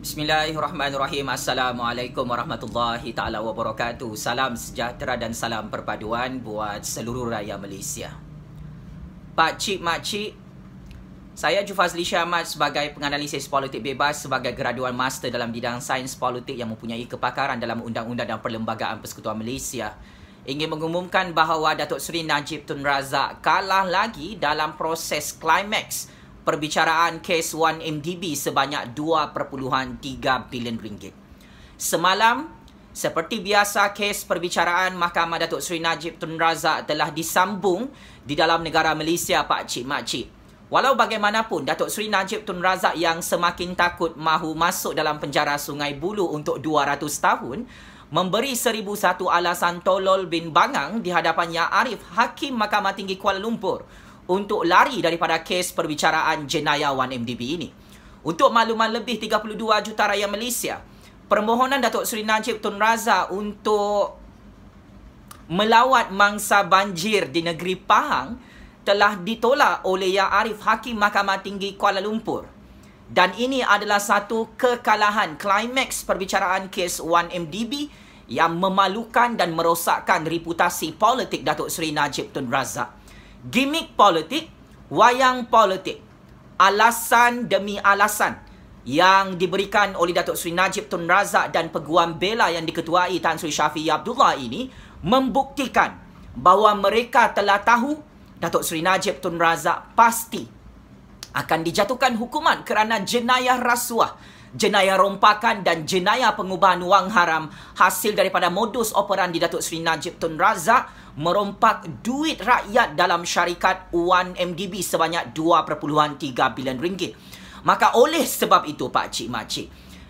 Bismillahirrahmanirrahim. Assalamualaikum warahmatullahi taala wabarakatuh. Salam sejahtera dan salam perpaduan buat seluruh rakyat Malaysia. Pak cik mak cik, saya Jufazli Syamat sebagai penganalisis politik bebas sebagai graduan master dalam bidang sains politik yang mempunyai kepakaran dalam undang-undang dan perlembagaan Persekutuan Malaysia ingin mengumumkan bahawa Datuk Seri Najib Tun Razak kalah lagi dalam proses klimaks perbicaraan kes 1MDB sebanyak 2.3 bilion ringgit. Semalam, seperti biasa kes perbicaraan Mahkamah Datuk Seri Najib Tun Razak telah disambung di dalam negara Malaysia Pak Cik Mak Cik. Walau bagaimanapun, Datuk Seri Najib Tun Razak yang semakin takut mahu masuk dalam penjara Sungai Bulu untuk 200 tahun, memberi 1001 alasan tolol bin bangang di hadapannya Yang Arif Hakim Mahkamah Tinggi Kuala Lumpur untuk lari daripada kes perbicaraan jenayah 1MDB ini. Untuk makluman lebih 32 juta rakyat Malaysia, permohonan Datuk Seri Najib Tun Razak untuk melawat mangsa banjir di negeri Pahang telah ditolak oleh Yang Arif Hakim Mahkamah Tinggi Kuala Lumpur. Dan ini adalah satu kekalahan klimaks perbicaraan kes 1MDB yang memalukan dan merosakkan reputasi politik Datuk Seri Najib Tun Razak. Gimik politik, wayang politik. Alasan demi alasan yang diberikan oleh Datuk Seri Najib Tun Razak dan Peguam Bela yang diketuai Tan Sri Syafiq Abdullah ini membuktikan bahawa mereka telah tahu Datuk Seri Najib Tun Razak pasti akan dijatuhkan hukuman kerana jenayah rasuah jenayah rompakan dan jenayah pengubahan wang haram hasil daripada modus operandi Datuk Seri Najib Tun Razak merompak duit rakyat dalam syarikat 1MDB sebanyak 2.3 bilion ringgit. Maka oleh sebab itu Pak Cik Makcik,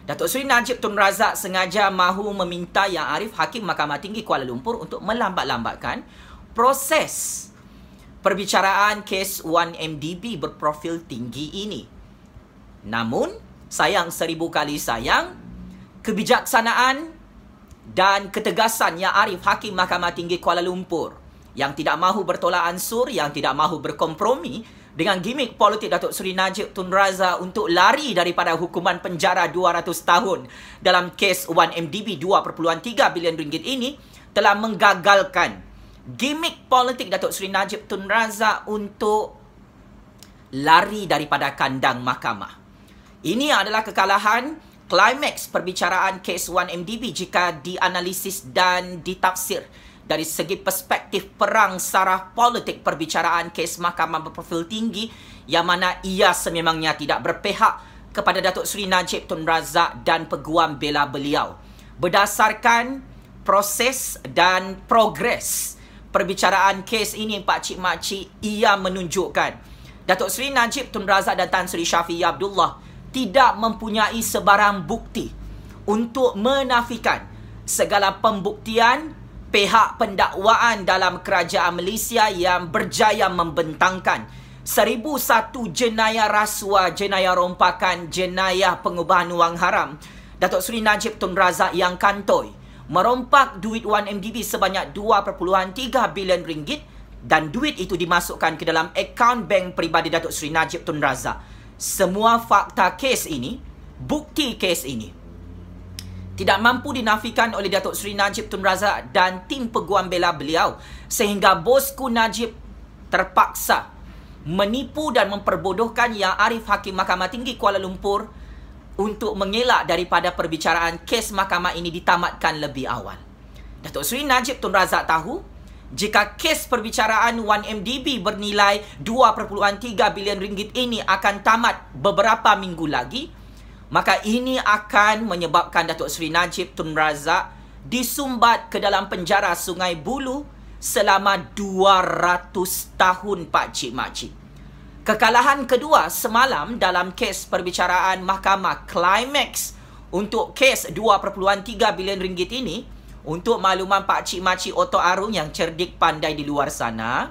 Datuk Seri Najib Tun Razak sengaja mahu meminta Yang Arif Hakim Mahkamah Tinggi Kuala Lumpur untuk melambat-lambatkan proses perbicaraan kes 1MDB berprofil tinggi ini. Namun, sayang seribu kali sayang kebijaksanaan dan ketegasan yang arif hakim mahkamah tinggi Kuala Lumpur yang tidak mahu bertolak ansur yang tidak mahu berkompromi dengan gimmick politik Datuk Seri Najib Tun Razza untuk lari daripada hukuman penjara 200 tahun dalam kes 1MDB 2.3 bilion ringgit ini telah menggagalkan gimmick politik Datuk Seri Najib Tun Razza untuk lari daripada kandang mahkamah. Ini adalah kekalahan climax perbicaraan kes 1MDB jika dianalisis dan ditafsir dari segi perspektif perang saraf politik perbicaraan kes mahkamah berprofil tinggi yang mana ia sememangnya tidak berpihak kepada Datuk Seri Najib Tun Razak dan peguam bela beliau. Berdasarkan proses dan progres perbicaraan kes ini Pak Cik Mak ia menunjukkan Datuk Seri Najib Tun Razak dan Tan Sri Syafiq Abdullah tidak mempunyai sebarang bukti untuk menafikan segala pembuktian pihak pendakwaan dalam kerajaan Malaysia yang berjaya membentangkan 1001 jenayah rasuah, jenayah rompakan, jenayah pengubahan wang haram. Datuk Seri Najib Tun Razak yang kantoi merompak duit 1MDB sebanyak 2.3 bilion ringgit dan duit itu dimasukkan ke dalam akaun bank peribadi Datuk Seri Najib Tun Razak semua fakta kes ini, bukti kes ini tidak mampu dinafikan oleh Datuk Seri Najib Tun Razak dan tim peguam bela beliau sehingga bosku Najib terpaksa menipu dan memperbodohkan Yang Arif Hakim Mahkamah Tinggi Kuala Lumpur untuk mengelak daripada perbicaraan kes mahkamah ini ditamatkan lebih awal. Datuk Seri Najib Tun Razak tahu jika kes perbicaraan 1MDB bernilai 2.3 bilion ringgit ini akan tamat beberapa minggu lagi, maka ini akan menyebabkan Datuk Seri Najib Tun Razak disumbat ke dalam penjara Sungai Bulu selama 200 tahun Pak Cik Maci. Kekalahan kedua semalam dalam kes perbicaraan Mahkamah Climax untuk kes 2.3 bilion ringgit ini untuk makluman pakcik-makcik otak arung yang cerdik pandai di luar sana,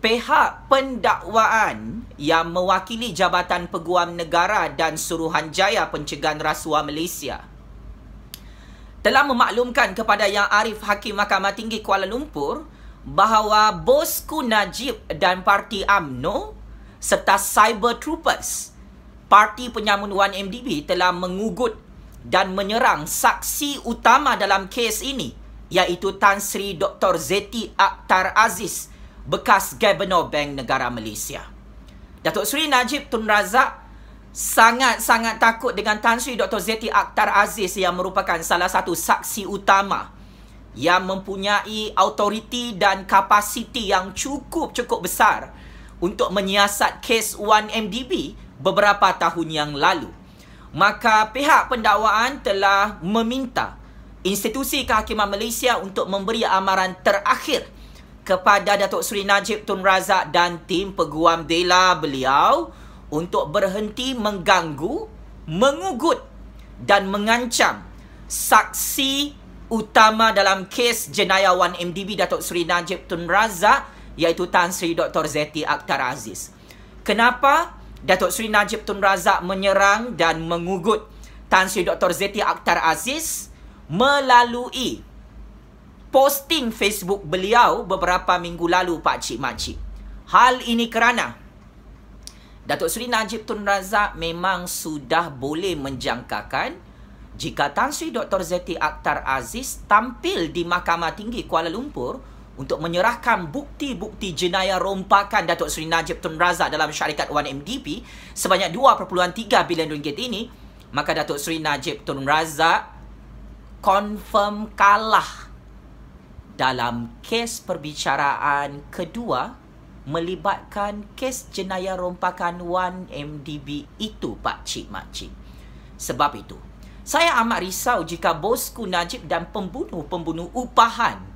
pihak pendakwaan yang mewakili Jabatan Peguam Negara dan Suruhanjaya Pencegahan Rasuah Malaysia telah memaklumkan kepada Yang Arif Hakim Mahkamah Tinggi Kuala Lumpur bahawa bosku Najib dan parti AMNO serta Cyber Troopers Parti Penyamun 1 MDB telah mengugut dan menyerang saksi utama dalam kes ini iaitu Tan Sri Dr. Zeti Akhtar Aziz bekas Gabenor Bank Negara Malaysia. Datuk Sri Najib Tun Razak sangat-sangat takut dengan Tan Sri Dr. Zeti Akhtar Aziz yang merupakan salah satu saksi utama yang mempunyai autoriti dan kapasiti yang cukup-cukup besar untuk menyiasat kes 1MDB beberapa tahun yang lalu maka pihak pendakwaan telah meminta institusi kehakiman Malaysia untuk memberi amaran terakhir kepada Datuk Seri Najib Tun Razak dan tim peguam Dela beliau untuk berhenti mengganggu, mengugut dan mengancam saksi utama dalam kes jenayah 1MDB Datuk Seri Najib Tun Razak iaitu Tan Sri Dr. Zeti Akhtar Aziz. Kenapa? Kenapa? Datuk Seri Najib Tun Razak menyerang dan mengugut Tan Sri Dr. Zeti Akhtar Aziz melalui posting Facebook beliau beberapa minggu lalu Pak Cik Mak Hal ini kerana Datuk Seri Najib Tun Razak memang sudah boleh menjangkakan jika Tan Sri Dr. Zeti Akhtar Aziz tampil di Mahkamah Tinggi Kuala Lumpur untuk menyerahkan bukti-bukti jenayah rompakan Datuk Seri Najib Tun Razak dalam syarikat 1MDP sebanyak 2.3 bilion ringgit ini, maka Datuk Seri Najib Tun Razak confirm kalah dalam kes perbicaraan kedua melibatkan kes jenayah rompakan 1MDB itu Pak Cik Mak Cik. Sebab itu, saya amat risau jika bosku Najib dan pembunuh-pembunuh upahan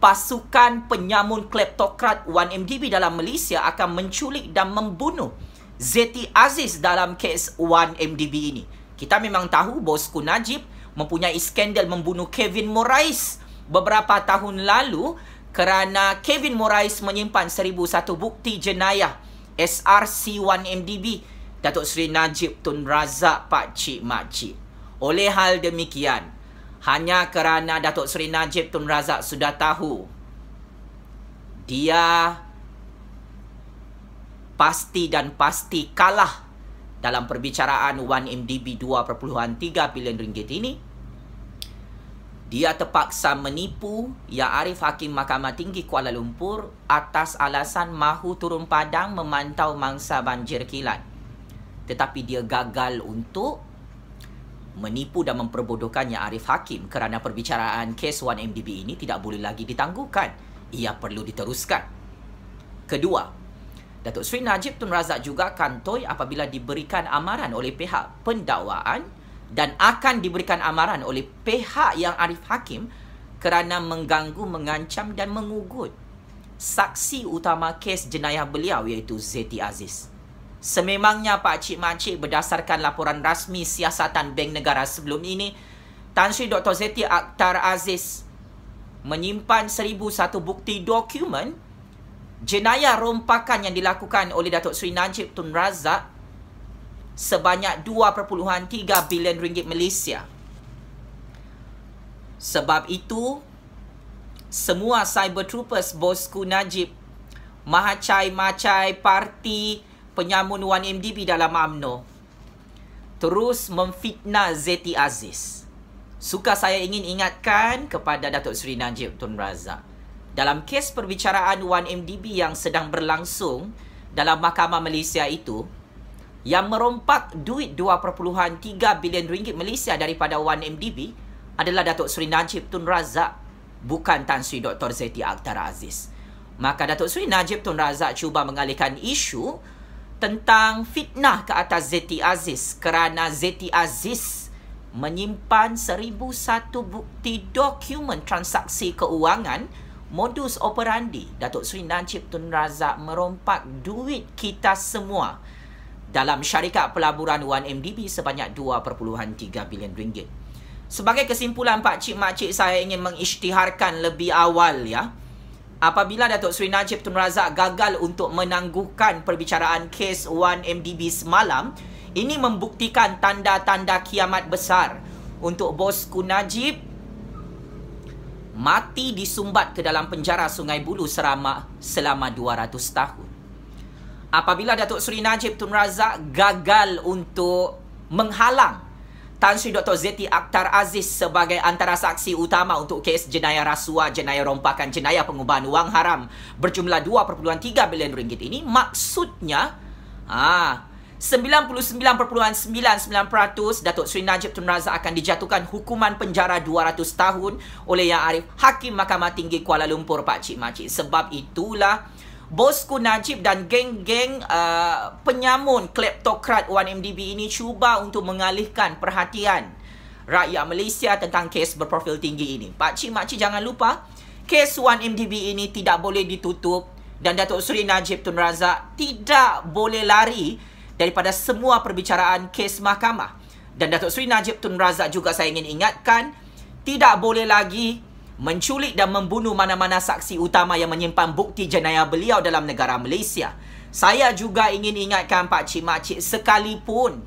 pasukan penyamun kleptokrat 1MDB dalam Malaysia akan menculik dan membunuh Zeti Aziz dalam kes 1MDB ini. Kita memang tahu bosku Najib mempunyai skandal membunuh Kevin Morais beberapa tahun lalu kerana Kevin Morais menyimpan 1001 bukti jenayah SRC 1MDB Datuk Seri Najib Tun Razak Pakcik Makcik. Oleh hal demikian, hanya kerana Datuk Seri Najib Tun Razak sudah tahu dia pasti dan pasti kalah dalam perbicaraan 1MDB 2.3 bilion ringgit ini dia terpaksa menipu Ya Arif Hakim Mahkamah Tinggi Kuala Lumpur atas alasan mahu turun padang memantau mangsa banjir kilat tetapi dia gagal untuk menipu dan memperbodohkannya Arif Hakim kerana perbicaraan kes 1MDB ini tidak boleh lagi ditangguhkan. Ia perlu diteruskan. Kedua, Datuk Sri Najib Tun Razak juga kantoi apabila diberikan amaran oleh pihak pendakwaan dan akan diberikan amaran oleh pihak yang Arif Hakim kerana mengganggu, mengancam dan mengugut saksi utama kes jenayah beliau iaitu Zeti Aziz. Sememangnya Pak Cik Mak berdasarkan laporan rasmi siasatan Bank Negara sebelum ini, Tan Sri Dr. Zeti Akhtar Aziz menyimpan 1001 bukti dokumen jenayah rompakan yang dilakukan oleh Datuk Sri Najib Tun Razak sebanyak 2.3 bilion ringgit Malaysia. Sebab itu, semua cyber troopers bosku Najib, Mahacai-Macai, parti, parti, penyamun 1MDB dalam UMNO terus memfitnah Zeti Aziz. Suka saya ingin ingatkan kepada Datuk Seri Najib Tun Razak. Dalam kes perbicaraan 1MDB yang sedang berlangsung dalam Mahkamah Malaysia itu yang merompak duit 2.3 bilion ringgit Malaysia daripada 1MDB adalah Datuk Seri Najib Tun Razak bukan Tan Sri Dr. Zeti Akhtar Aziz. Maka Datuk Seri Najib Tun Razak cuba mengalihkan isu tentang fitnah ke atas Zeti Aziz kerana Zeti Aziz menyimpan 1001 bukti dokumen transaksi keuangan modus operandi Datuk Sri Nancip Tun Razak merompak duit kita semua dalam syarikat pelaburan 1MDB sebanyak 2.3 bilion ringgit. Sebagai kesimpulan Pak Cik Mak Cik saya ingin mengisytiharkan lebih awal ya apabila Datuk Seri Najib Tun Razak gagal untuk menangguhkan perbicaraan kes 1MDB semalam, ini membuktikan tanda-tanda kiamat besar untuk bosku Najib mati disumbat ke dalam penjara Sungai Bulu Seramak selama 200 tahun. Apabila Datuk Seri Najib Tun Razak gagal untuk menghalang Tan Sri Dr. Zeti Akhtar Aziz sebagai antara saksi utama untuk kes jenayah rasuah, jenayah rompakan, jenayah pengubahan wang haram berjumlah 2.3 bilion ringgit ini maksudnya ha, 99.99% Datuk Sri Najib Tun Razak akan dijatuhkan hukuman penjara 200 tahun oleh Yang Arif Hakim Mahkamah Tinggi Kuala Lumpur Pak Cik Sebab itulah bosku Najib dan geng-geng uh, penyamun kleptokrat 1MDB ini cuba untuk mengalihkan perhatian rakyat Malaysia tentang kes berprofil tinggi ini. Pakcik, makcik jangan lupa, kes 1MDB ini tidak boleh ditutup dan Datuk Seri Najib Tun Razak tidak boleh lari daripada semua perbicaraan kes mahkamah. Dan Datuk Seri Najib Tun Razak juga saya ingin ingatkan, tidak boleh lagi menculik dan membunuh mana-mana saksi utama yang menyimpan bukti jenayah beliau dalam negara Malaysia. Saya juga ingin ingatkan Pak Cik Makcik sekalipun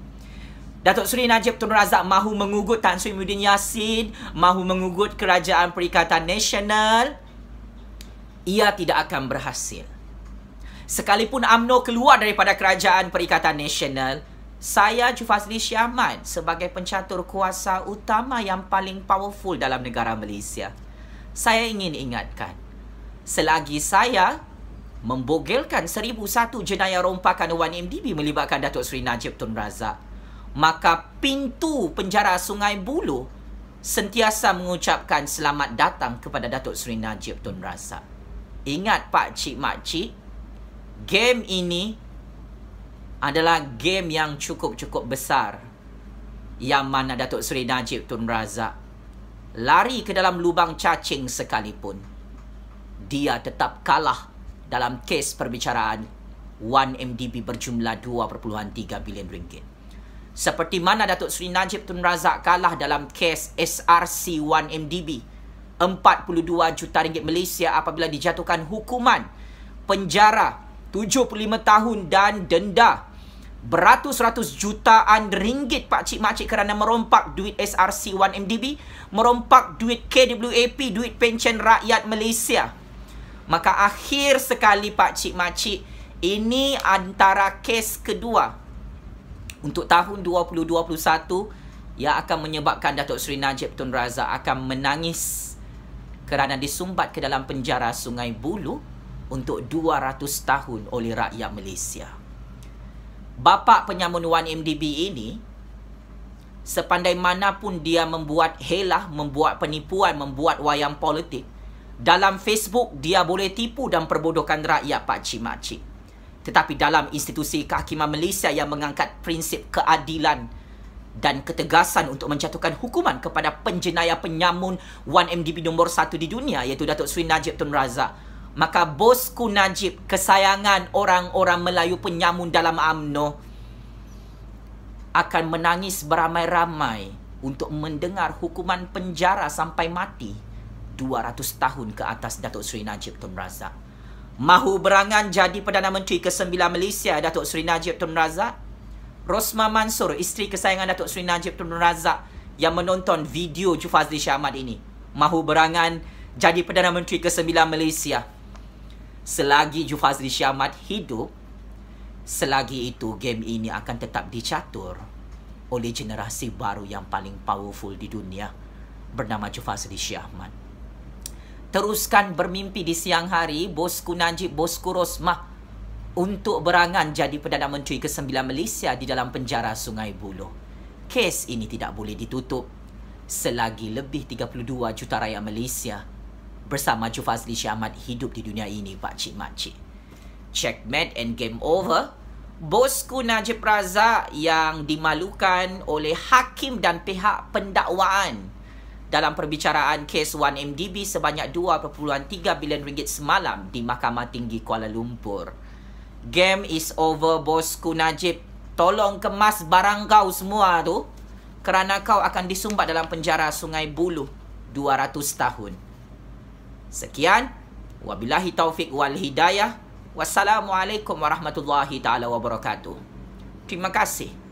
Datuk Seri Najib Tun Razak mahu mengugut Tan Sri Muhyiddin Yassin, mahu mengugut Kerajaan Perikatan Nasional, ia tidak akan berhasil. Sekalipun AMNO keluar daripada Kerajaan Perikatan Nasional, saya Jufazli Syaman sebagai pencatur kuasa utama yang paling powerful dalam negara Malaysia saya ingin ingatkan. Selagi saya membogelkan seribu satu jenayah rompakan 1MDB melibatkan Datuk Seri Najib Tun Razak, maka pintu penjara Sungai Buloh sentiasa mengucapkan selamat datang kepada Datuk Seri Najib Tun Razak. Ingat Pak Cik Mak Cik, game ini adalah game yang cukup-cukup besar yang mana Datuk Seri Najib Tun Razak lari ke dalam lubang cacing sekalipun, dia tetap kalah dalam kes perbicaraan 1MDB berjumlah 2.3 bilion ringgit. Seperti mana Datuk Seri Najib Tun Razak kalah dalam kes SRC 1MDB 42 juta ringgit Malaysia apabila dijatuhkan hukuman penjara 75 tahun dan denda beratus-ratus jutaan ringgit Pak Cik makcik kerana merompak duit SRC 1MDB, merompak duit KWAP, duit pencen rakyat Malaysia. Maka akhir sekali Pak Cik makcik ini antara kes kedua untuk tahun 2021 ia akan menyebabkan Datuk Seri Najib Tun Razak akan menangis kerana disumbat ke dalam penjara Sungai Bulu untuk 200 tahun oleh rakyat Malaysia bapa penyamun 1MDB ini sepandai mana pun dia membuat helah, membuat penipuan, membuat wayang politik. Dalam Facebook dia boleh tipu dan perbodohkan rakyat pak cik mak cik. Tetapi dalam institusi kehakiman Malaysia yang mengangkat prinsip keadilan dan ketegasan untuk menjatuhkan hukuman kepada penjenayah penyamun 1MDB nombor satu di dunia iaitu Datuk Sri Najib Tun Razak maka bosku Najib kesayangan orang-orang Melayu penyamun dalam AMNO akan menangis beramai-ramai untuk mendengar hukuman penjara sampai mati 200 tahun ke atas Datuk Seri Najib Tun Razak. Mahu berangan jadi Perdana Menteri ke-9 Malaysia Datuk Seri Najib Tun Razak. Rosma Mansur, isteri kesayangan Datuk Seri Najib Tun Razak yang menonton video Jufazli Syahmat ini. Mahu berangan jadi Perdana Menteri ke-9 Malaysia. Selagi Jufazli Syamat hidup Selagi itu game ini akan tetap dicatur Oleh generasi baru yang paling powerful di dunia Bernama Jufazli Syamat Teruskan bermimpi di siang hari Bosku Najib, Bosku Rosmah Untuk berangan jadi Perdana Menteri ke-9 Malaysia Di dalam penjara Sungai Buloh Kes ini tidak boleh ditutup Selagi lebih 32 juta rakyat Malaysia bersama Jufazli Syahmat hidup di dunia ini, Pak pakcik makcik. Checkmate and game over. Bosku Najib Razak yang dimalukan oleh hakim dan pihak pendakwaan dalam perbicaraan kes 1MDB sebanyak 2.3 bilion ringgit semalam di Mahkamah Tinggi Kuala Lumpur. Game is over bosku Najib. Tolong kemas barang kau semua tu kerana kau akan disumbat dalam penjara Sungai Buloh 200 tahun. Sekian. Wabillahi taufiq wal hidayah. Wassalamualaikum warahmatullahi taala wabarakatuh. Terima kasih.